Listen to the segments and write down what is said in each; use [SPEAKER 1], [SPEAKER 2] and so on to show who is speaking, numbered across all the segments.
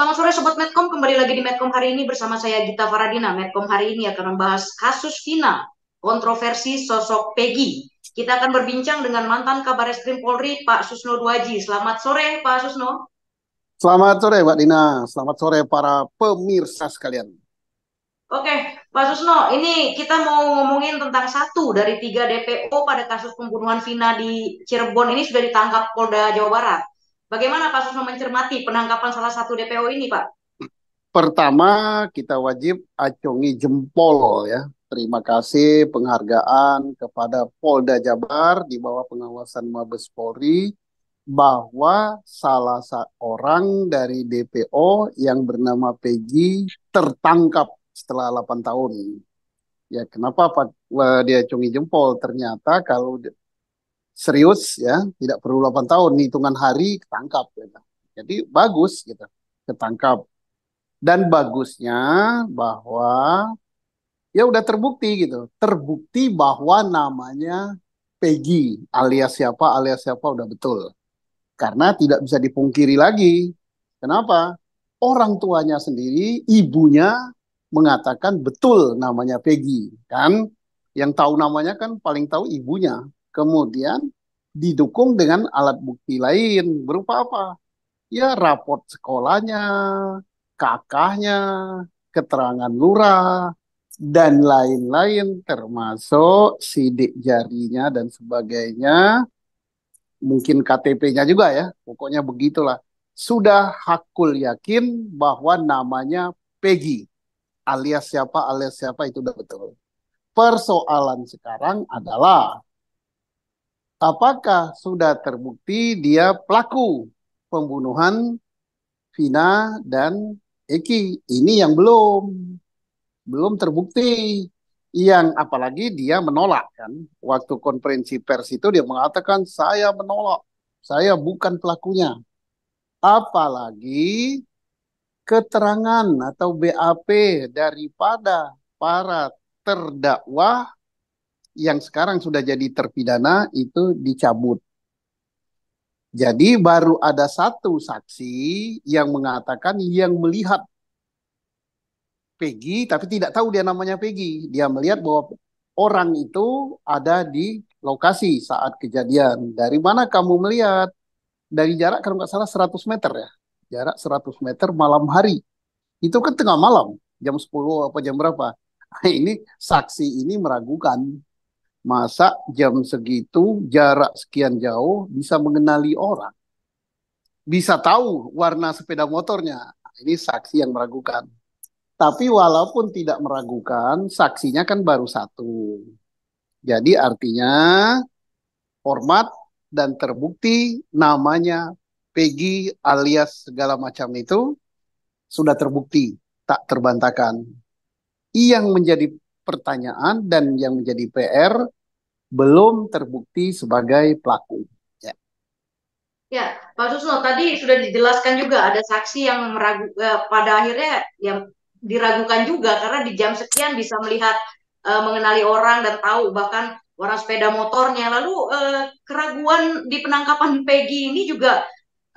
[SPEAKER 1] Selamat sore Sobat Medcom, kembali lagi di Medcom hari ini bersama saya Gita Faradina. Medcom hari ini akan membahas kasus Vina, kontroversi sosok Peggy. Kita akan berbincang dengan mantan Kabar Eskrim Polri, Pak Susno Duwaji. Selamat sore Pak Susno.
[SPEAKER 2] Selamat sore Mbak Dina, selamat sore para pemirsa sekalian.
[SPEAKER 1] Oke, Pak Susno, ini kita mau ngomongin tentang satu dari tiga DPO pada kasus pembunuhan Vina di Cirebon ini sudah ditangkap Polda Jawa Barat. Bagaimana Pak Susno mencermati penangkapan salah satu DPO ini, Pak?
[SPEAKER 2] Pertama, kita wajib acungi jempol ya. Terima kasih penghargaan kepada Polda Jabar di bawah pengawasan Mabes Polri bahwa salah seorang dari DPO yang bernama Peggy tertangkap setelah 8 tahun. Ya kenapa Pak, dia cungi jempol? Ternyata kalau serius ya tidak perlu 8 tahun hitungan hari ketangkap gitu. jadi bagus gitu ketangkap dan bagusnya bahwa ya udah terbukti gitu terbukti bahwa namanya Peggy alias siapa alias siapa udah betul karena tidak bisa dipungkiri lagi kenapa orang tuanya sendiri ibunya mengatakan betul namanya Peggy kan yang tahu namanya kan paling tahu ibunya Kemudian didukung dengan alat bukti lain berupa apa? Ya raport sekolahnya, kakaknya, keterangan lurah dan lain-lain termasuk sidik jarinya dan sebagainya. Mungkin KTP-nya juga ya. Pokoknya begitulah. Sudah hakul yakin bahwa namanya Peggy alias siapa alias siapa itu udah betul. Persoalan sekarang adalah apakah sudah terbukti dia pelaku pembunuhan Vina dan Eki? Ini yang belum belum terbukti. Yang apalagi dia menolak kan. Waktu konferensi pers itu dia mengatakan saya menolak, saya bukan pelakunya. Apalagi keterangan atau BAP daripada para terdakwa yang sekarang sudah jadi terpidana itu dicabut. Jadi baru ada satu saksi yang mengatakan yang melihat Peggy tapi tidak tahu dia namanya Peggy. Dia melihat bahwa orang itu ada di lokasi saat kejadian. Dari mana kamu melihat? Dari jarak kalau nggak salah 100 meter ya. Jarak 100 meter malam hari. Itu kan tengah malam, jam 10 apa jam berapa. ini saksi ini meragukan masa jam segitu jarak sekian jauh bisa mengenali orang bisa tahu warna sepeda motornya ini saksi yang meragukan tapi walaupun tidak meragukan saksinya kan baru satu jadi artinya format dan terbukti namanya Peggy alias segala macam itu sudah terbukti tak terbantahkan yang menjadi pertanyaan dan yang menjadi PR belum terbukti sebagai pelaku.
[SPEAKER 1] Ya, ya Pak Susno, tadi sudah dijelaskan juga ada saksi yang meragu eh, pada akhirnya yang diragukan juga karena di jam sekian bisa melihat eh, mengenali orang dan tahu bahkan warna sepeda motornya. Lalu eh, keraguan di penangkapan Peggy ini juga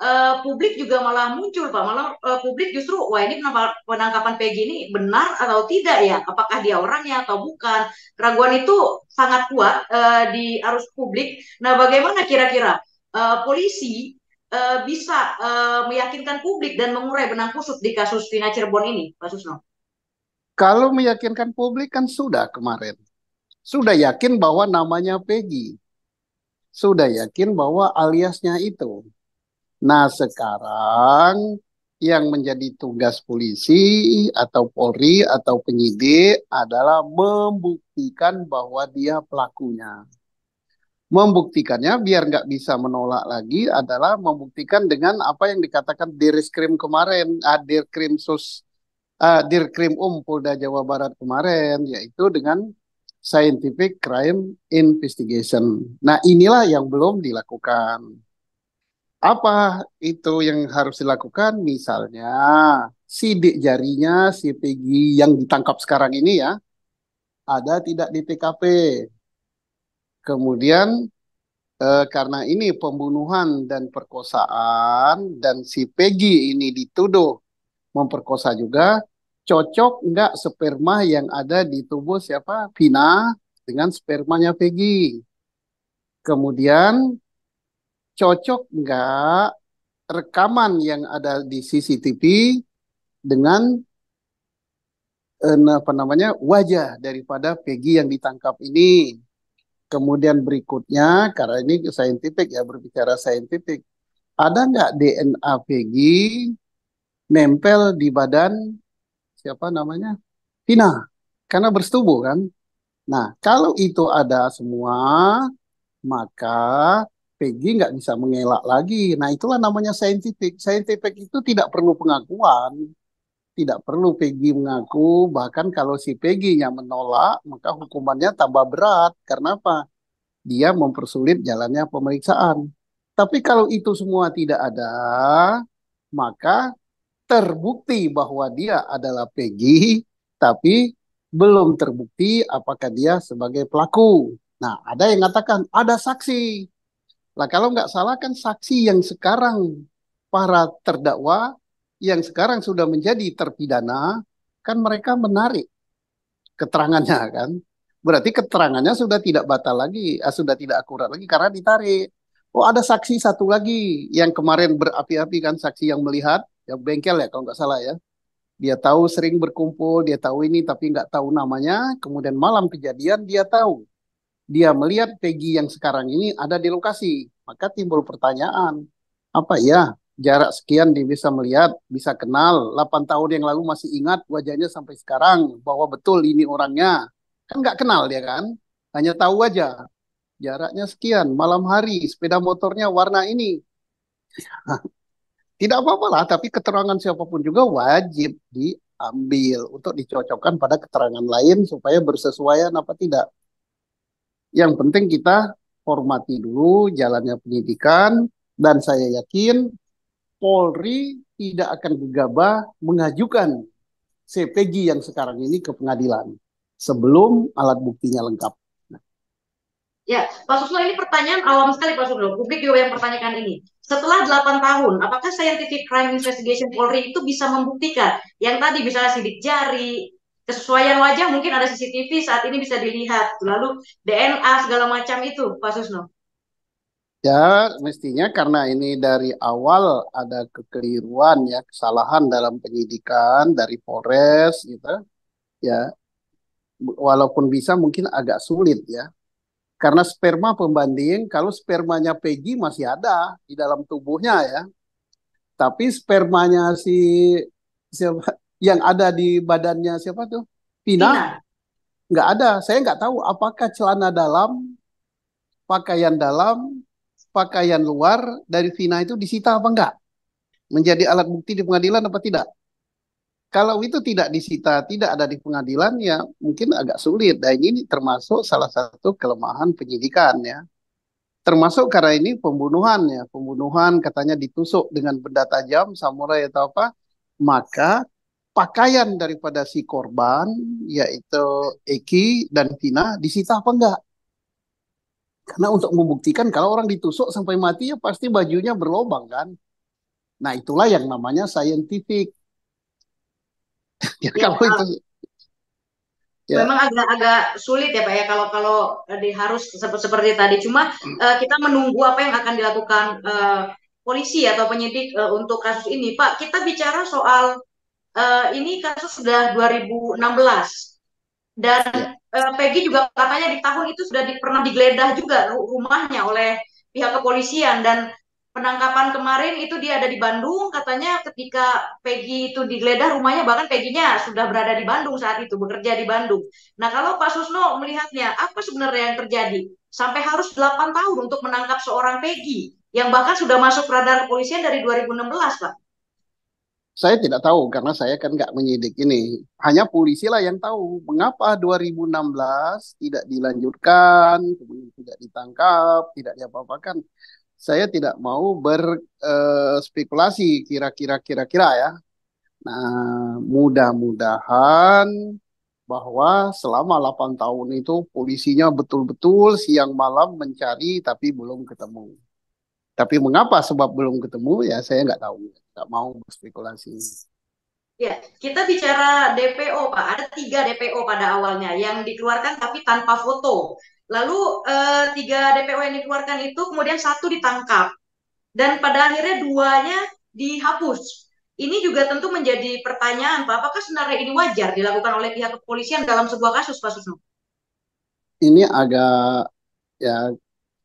[SPEAKER 1] uh, publik juga malah muncul pak malah uh, publik justru wah ini penangkapan PG ini benar atau tidak ya apakah dia orangnya atau bukan keraguan itu sangat kuat uh, di arus publik nah bagaimana kira-kira uh, polisi uh, bisa uh, meyakinkan publik dan mengurai benang kusut di kasus Tina Cirebon ini Pak Susno
[SPEAKER 2] kalau meyakinkan publik kan sudah kemarin sudah yakin bahwa namanya Peggy sudah yakin bahwa aliasnya itu Nah, sekarang yang menjadi tugas polisi atau Polri atau penyidik adalah membuktikan bahwa dia pelakunya. Membuktikannya biar nggak bisa menolak lagi adalah membuktikan dengan apa yang dikatakan Direskrim kemarin, ah, krim Sus, ah, krim Um Polda Jawa Barat kemarin, yaitu dengan Scientific Crime Investigation. Nah inilah yang belum dilakukan. Apa itu yang harus dilakukan? Misalnya sidik jarinya si Peggy yang ditangkap sekarang ini ya ada tidak di TKP. Kemudian eh, karena ini pembunuhan dan perkosaan dan si Peggy ini dituduh memperkosa juga, cocok nggak sperma yang ada di tubuh siapa Vina dengan spermanya Peggy. Kemudian cocok nggak rekaman yang ada di CCTV dengan eh, apa namanya wajah daripada Peggy yang ditangkap ini. Kemudian berikutnya karena ini saintifik ya berbicara saintifik, ada nggak DNA Peggy nempel di badan siapa namanya Tina karena bersetubuh kan. Nah kalau itu ada semua maka Peggy nggak bisa mengelak lagi. Nah itulah namanya scientific. Scientific itu tidak perlu pengakuan, tidak perlu Peggy mengaku. Bahkan kalau si Peggy yang menolak, maka hukumannya tambah berat. Karena apa? Dia mempersulit jalannya pemeriksaan. Tapi kalau itu semua tidak ada, maka terbukti bahwa dia adalah Peggy, tapi belum terbukti apakah dia sebagai pelaku. Nah, ada yang mengatakan ada saksi lah kalau nggak salah kan saksi yang sekarang para terdakwa yang sekarang sudah menjadi terpidana kan mereka menarik keterangannya kan. Berarti keterangannya sudah tidak batal lagi, eh, sudah tidak akurat lagi karena ditarik. Oh ada saksi satu lagi yang kemarin berapi-api kan saksi yang melihat yang bengkel ya kalau nggak salah ya. Dia tahu sering berkumpul, dia tahu ini tapi nggak tahu namanya. Kemudian malam kejadian dia tahu dia melihat Peggy yang sekarang ini ada di lokasi, maka timbul pertanyaan, apa ya jarak sekian dia bisa melihat, bisa kenal, 8 tahun yang lalu masih ingat wajahnya sampai sekarang bahwa betul ini orangnya. Kan nggak kenal dia kan, hanya tahu aja. Jaraknya sekian, malam hari, sepeda motornya warna ini. Tidak apa-apa lah, tapi keterangan siapapun juga wajib diambil untuk dicocokkan pada keterangan lain supaya bersesuaian apa tidak. Yang penting kita hormati dulu jalannya penyidikan dan saya yakin Polri tidak akan gegabah mengajukan CPG yang sekarang ini ke pengadilan sebelum alat buktinya lengkap.
[SPEAKER 1] Ya, Pak Susno ini pertanyaan awam sekali Pak Susno. Publik juga yang pertanyakan ini. Setelah 8 tahun, apakah Scientific Crime Investigation Polri itu bisa membuktikan yang tadi misalnya sidik jari, kesesuaian wajah mungkin ada CCTV saat ini bisa dilihat lalu DNA segala macam itu Pak Susno
[SPEAKER 2] ya mestinya karena ini dari awal ada kekeliruan ya kesalahan dalam penyidikan dari Polres gitu ya walaupun bisa mungkin agak sulit ya karena sperma pembanding kalau spermanya Peggy masih ada di dalam tubuhnya ya tapi spermanya si siapa yang ada di badannya siapa tuh? Pina. Enggak ada. Saya enggak tahu apakah celana dalam, pakaian dalam, pakaian luar dari Vina itu disita apa enggak? Menjadi alat bukti di pengadilan apa tidak? Kalau itu tidak disita, tidak ada di pengadilan ya mungkin agak sulit. Dan ini termasuk salah satu kelemahan penyidikan ya. Termasuk karena ini pembunuhan ya. Pembunuhan katanya ditusuk dengan benda tajam, samurai atau apa. Maka pakaian daripada si korban yaitu Eki dan Tina disita apa enggak? Karena untuk membuktikan kalau orang ditusuk sampai mati ya pasti bajunya berlobang kan. Nah itulah yang namanya scientific. ya, ya, kalau iya. itu ya. memang
[SPEAKER 1] agak-agak sulit ya pak ya kalau kalau eh, diharus harus seperti tadi. Cuma uh, kita menunggu apa yang akan dilakukan uh, polisi atau penyidik uh, untuk kasus ini, pak. Kita bicara soal uh, ini kasus sudah 2016 dan uh, Peggy juga katanya di tahun itu sudah di, pernah digeledah juga rumahnya oleh pihak kepolisian dan penangkapan kemarin itu dia ada di Bandung katanya ketika Peggy itu digeledah rumahnya bahkan peggy sudah berada di Bandung saat itu bekerja di Bandung. Nah kalau Pak Susno melihatnya apa sebenarnya yang terjadi sampai harus 8 tahun untuk menangkap seorang Peggy yang bahkan sudah masuk radar kepolisian dari 2016 Pak?
[SPEAKER 2] Saya tidak tahu karena saya kan nggak menyidik ini. Hanya polisi lah yang tahu mengapa 2016 tidak dilanjutkan, kemudian tidak ditangkap, tidak diapa-apakan. Saya tidak mau berspekulasi eh, uh, kira-kira kira-kira ya. Nah, mudah-mudahan bahwa selama 8 tahun itu polisinya betul-betul siang malam mencari tapi belum ketemu. Tapi mengapa sebab belum ketemu ya saya nggak tahu, nggak mau berspekulasi.
[SPEAKER 1] Ya, kita bicara DPO Pak, ada tiga DPO pada awalnya yang dikeluarkan tapi tanpa foto. Lalu eh, tiga DPO yang dikeluarkan itu kemudian satu ditangkap dan pada akhirnya duanya dihapus. Ini juga tentu menjadi pertanyaan Pak, apakah sebenarnya ini wajar dilakukan oleh pihak kepolisian dalam sebuah kasus Pak Susno?
[SPEAKER 2] Ini agak ya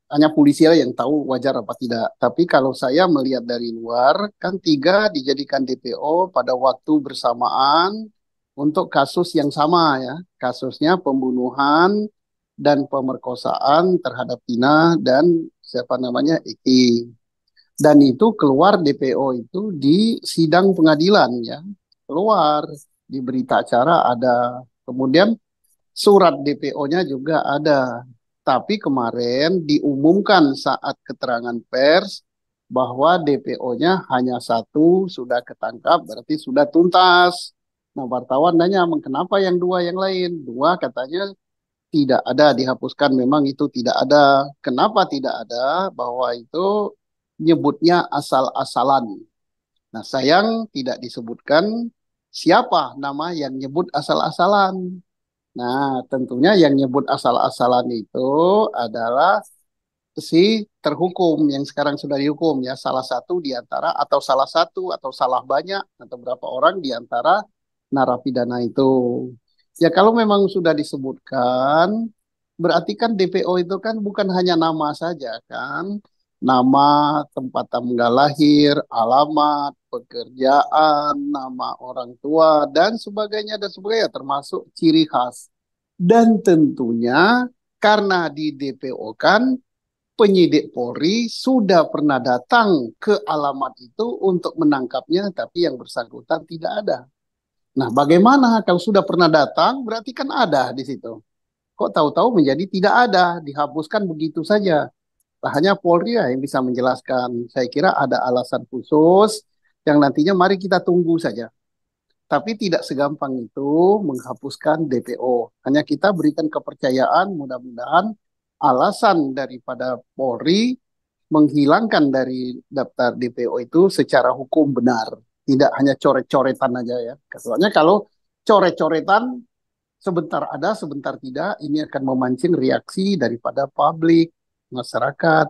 [SPEAKER 2] hanya polisi yang tahu wajar apa tidak. Tapi kalau saya melihat dari luar, kan tiga dijadikan DPO pada waktu bersamaan untuk kasus yang sama ya. Kasusnya pembunuhan dan pemerkosaan terhadap Tina dan siapa namanya Eki. Dan itu keluar DPO itu di sidang pengadilan ya. Keluar di berita acara ada. Kemudian surat DPO-nya juga ada tapi kemarin diumumkan saat keterangan pers bahwa DPO-nya hanya satu sudah ketangkap, berarti sudah tuntas. Nah, wartawan nanya, kenapa yang dua yang lain? Dua katanya tidak ada, dihapuskan memang itu tidak ada. Kenapa tidak ada? Bahwa itu nyebutnya asal-asalan. Nah, sayang tidak disebutkan siapa nama yang nyebut asal-asalan. Nah, tentunya yang nyebut asal-asalan itu adalah si terhukum yang sekarang sudah dihukum ya salah satu di antara atau salah satu atau salah banyak atau berapa orang di antara narapidana itu. Ya kalau memang sudah disebutkan berarti kan DPO itu kan bukan hanya nama saja kan. Nama, tempat tanggal lahir, alamat, pekerjaan, nama orang tua, dan sebagainya, dan sebagainya, termasuk ciri khas. Dan tentunya karena di DPO kan penyidik Polri sudah pernah datang ke alamat itu untuk menangkapnya, tapi yang bersangkutan tidak ada. Nah, bagaimana kalau sudah pernah datang, berarti kan ada di situ. Kok tahu-tahu menjadi tidak ada, dihapuskan begitu saja. Nah, hanya Polri ya yang bisa menjelaskan. Saya kira ada alasan khusus yang nantinya mari kita tunggu saja. Tapi tidak segampang itu menghapuskan DPO. Hanya kita berikan kepercayaan mudah-mudahan alasan daripada Polri menghilangkan dari daftar DPO itu secara hukum benar. Tidak hanya coret-coretan aja ya. Soalnya kalau coret-coretan sebentar ada, sebentar tidak, ini akan memancing reaksi daripada publik, masyarakat,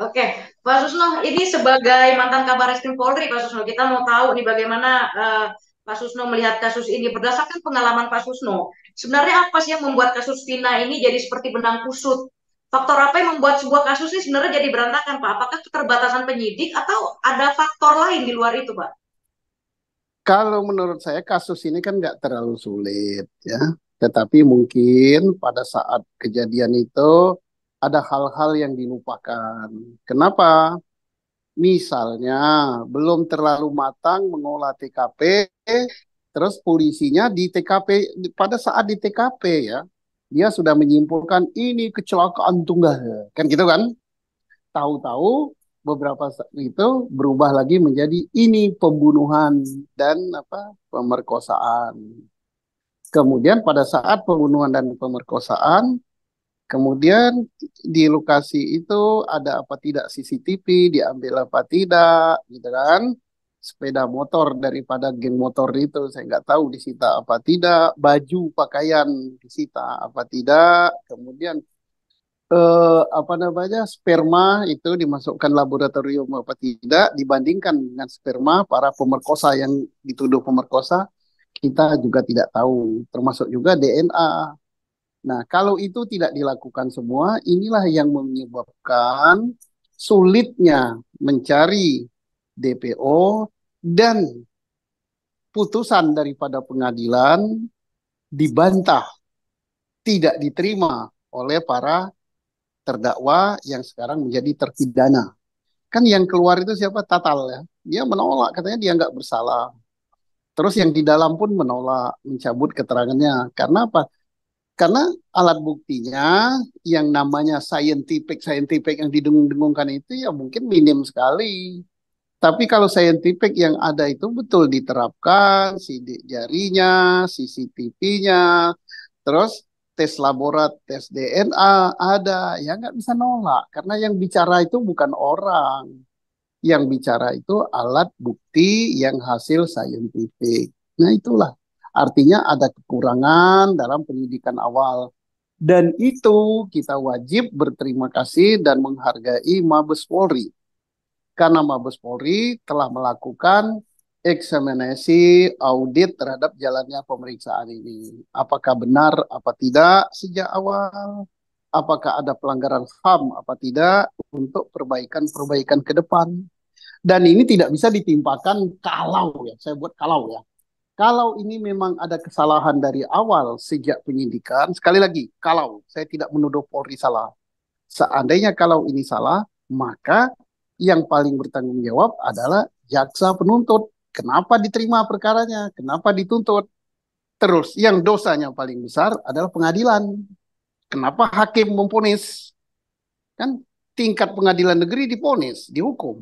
[SPEAKER 1] Oke, Pak Susno, ini sebagai mantan kabar eskrim Polri, Pak Susno, kita mau tahu nih bagaimana uh, Pak Susno melihat kasus ini berdasarkan pengalaman Pak Susno. Sebenarnya apa sih yang membuat kasus Vina ini jadi seperti benang kusut? Faktor apa yang membuat sebuah kasus ini sebenarnya jadi berantakan, Pak? Apakah keterbatasan penyidik atau ada faktor lain di luar itu, Pak?
[SPEAKER 2] Kalau menurut saya kasus ini kan nggak terlalu sulit, ya. Tetapi mungkin pada saat kejadian itu ada hal-hal yang dilupakan. Kenapa? Misalnya belum terlalu matang mengolah TKP, terus polisinya di TKP pada saat di TKP ya, dia sudah menyimpulkan ini kecelakaan tunggal, kan gitu kan? Tahu-tahu beberapa saat itu berubah lagi menjadi ini pembunuhan dan apa pemerkosaan. Kemudian pada saat pembunuhan dan pemerkosaan Kemudian di lokasi itu ada apa tidak CCTV, diambil apa tidak, gitu kan? Sepeda motor daripada geng motor itu saya nggak tahu disita apa tidak, baju pakaian disita apa tidak, kemudian eh, apa namanya sperma itu dimasukkan laboratorium apa tidak dibandingkan dengan sperma para pemerkosa yang dituduh pemerkosa kita juga tidak tahu, termasuk juga DNA Nah, kalau itu tidak dilakukan semua, inilah yang menyebabkan sulitnya mencari DPO dan putusan daripada pengadilan dibantah, tidak diterima oleh para terdakwa yang sekarang menjadi terpidana. Kan yang keluar itu siapa? Tatal ya. Dia menolak, katanya dia nggak bersalah. Terus yang di dalam pun menolak, mencabut keterangannya. Karena apa? Karena alat buktinya yang namanya scientific scientific yang didengung-dengungkan itu ya mungkin minim sekali. Tapi kalau scientific yang ada itu betul diterapkan, sidik jarinya, CCTV-nya, terus tes laborat, tes DNA ada, ya nggak bisa nolak karena yang bicara itu bukan orang, yang bicara itu alat bukti yang hasil saintifik. Nah itulah Artinya ada kekurangan dalam pendidikan awal. Dan itu kita wajib berterima kasih dan menghargai Mabes Polri. Karena Mabes Polri telah melakukan eksaminasi audit terhadap jalannya pemeriksaan ini. Apakah benar apa tidak sejak awal? Apakah ada pelanggaran HAM apa tidak untuk perbaikan-perbaikan ke depan? Dan ini tidak bisa ditimpakan kalau ya, saya buat kalau ya kalau ini memang ada kesalahan dari awal sejak penyidikan, sekali lagi, kalau saya tidak menuduh Polri salah, seandainya kalau ini salah, maka yang paling bertanggung jawab adalah jaksa penuntut. Kenapa diterima perkaranya? Kenapa dituntut? Terus, yang dosanya paling besar adalah pengadilan. Kenapa hakim memponis? Kan tingkat pengadilan negeri diponis, dihukum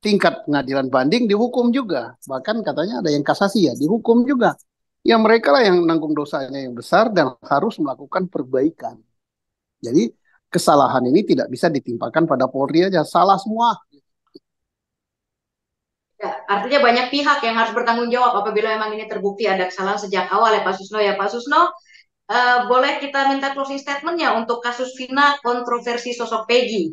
[SPEAKER 2] tingkat pengadilan banding dihukum juga. Bahkan katanya ada yang kasasi ya, dihukum juga. Ya mereka lah yang nanggung dosanya yang besar dan harus melakukan perbaikan. Jadi kesalahan ini tidak bisa ditimpakan pada Polri aja, salah semua.
[SPEAKER 1] Ya, artinya banyak pihak yang harus bertanggung jawab apabila memang ini terbukti ada kesalahan sejak awal ya Pak Susno. Ya Pak Susno, eh, boleh kita minta closing statementnya untuk kasus Vina kontroversi sosok Peggy?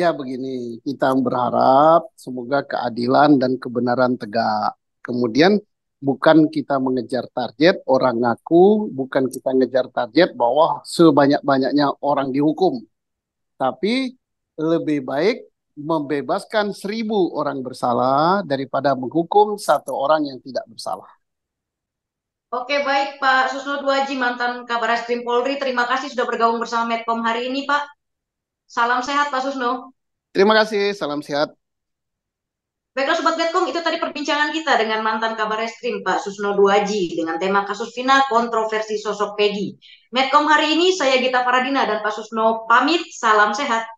[SPEAKER 2] Ya begini, kita berharap semoga keadilan dan kebenaran tegak. Kemudian bukan kita mengejar target orang ngaku, bukan kita mengejar target bahwa sebanyak-banyaknya orang dihukum. Tapi lebih baik membebaskan seribu orang bersalah daripada menghukum satu orang yang tidak bersalah.
[SPEAKER 1] Oke baik Pak Susno Duaji mantan Kabar Eskrim Polri, terima kasih sudah bergabung bersama Medcom hari ini Pak. Salam sehat Pak Susno.
[SPEAKER 2] Terima kasih, salam sehat.
[SPEAKER 1] Baiklah Sobat Betkom, itu tadi perbincangan kita dengan mantan kabar eskrim Pak Susno Duaji dengan tema kasus Vina kontroversi sosok Peggy. Metkom hari ini saya Gita Faradina dan Pak Susno pamit, salam sehat.